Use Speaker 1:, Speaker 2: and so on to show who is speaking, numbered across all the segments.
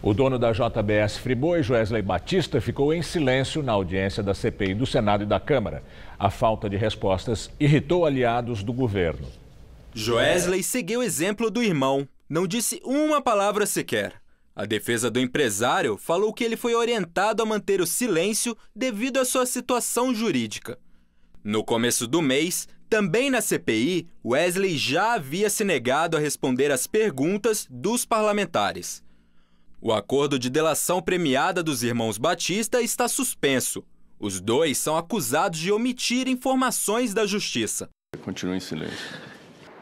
Speaker 1: O dono da JBS Friboi, Wesley Batista, ficou em silêncio na audiência da CPI do Senado e da Câmara. A falta de respostas irritou aliados do governo.
Speaker 2: Joesley seguiu o exemplo do irmão. Não disse uma palavra sequer. A defesa do empresário falou que ele foi orientado a manter o silêncio devido à sua situação jurídica. No começo do mês, também na CPI, Wesley já havia se negado a responder às perguntas dos parlamentares. O acordo de delação premiada dos irmãos Batista está suspenso. Os dois são acusados de omitir informações da justiça. Continua em silêncio.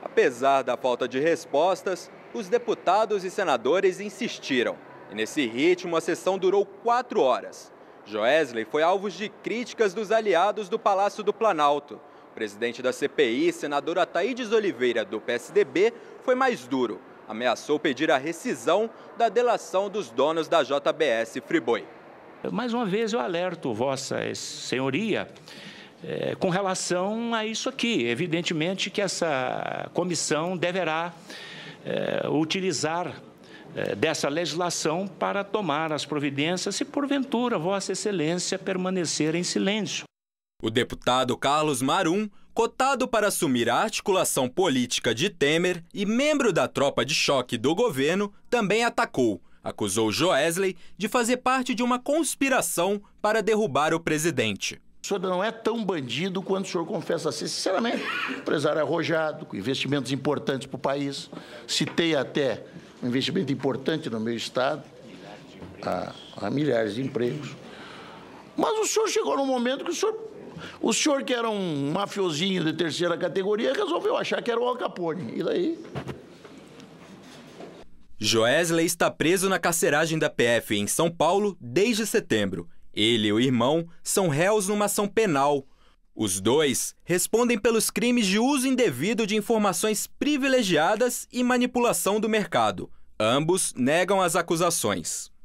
Speaker 2: Apesar da falta de respostas, os deputados e senadores insistiram. E nesse ritmo, a sessão durou quatro horas. Joesley foi alvo de críticas dos aliados do Palácio do Planalto. O presidente da CPI, senador Ataídes Oliveira, do PSDB, foi mais duro ameaçou pedir a rescisão da delação dos donos da JBS Friboi.
Speaker 1: Mais uma vez eu alerto Vossa Senhoria é, com relação a isso aqui. Evidentemente que essa comissão deverá é, utilizar eh, dessa
Speaker 2: legislação para tomar as providências se porventura Vossa Excelência permanecer em silêncio. O deputado Carlos Marum Cotado para assumir a articulação política de Temer e membro da tropa de choque do governo, também atacou. Acusou Joesley de fazer parte de uma conspiração para derrubar o presidente.
Speaker 3: O senhor não é tão bandido quanto o senhor confessa ser. Sinceramente, empresário é arrojado, com investimentos importantes para o país. Citei até um investimento importante no meu estado, a, milhares de empregos. Mas o senhor chegou num momento que o senhor o senhor, que era um mafiosinho de terceira categoria, resolveu achar que era o Al Capone. E daí?
Speaker 2: Joesley está preso na carceragem da PF em São Paulo desde setembro. Ele e o irmão são réus numa ação penal. Os dois respondem pelos crimes de uso indevido de informações privilegiadas e manipulação do mercado. Ambos negam as acusações.